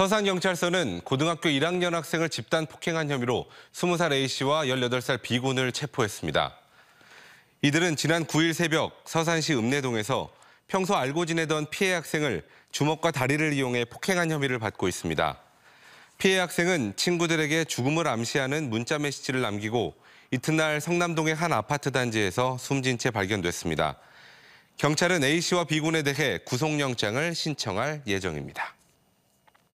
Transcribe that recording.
서산경찰서는 고등학교 1학년 학생을 집단 폭행한 혐의로 20살 A씨와 18살 B군을 체포했습니다. 이들은 지난 9일 새벽 서산시 읍내동에서 평소 알고 지내던 피해 학생을 주먹과 다리를 이용해 폭행한 혐의를 받고 있습니다. 피해 학생은 친구들에게 죽음을 암시하는 문자 메시지를 남기고 이튿날 성남동의 한 아파트 단지에서 숨진 채 발견됐습니다. 경찰은 A씨와 B군에 대해 구속영장을 신청할 예정입니다.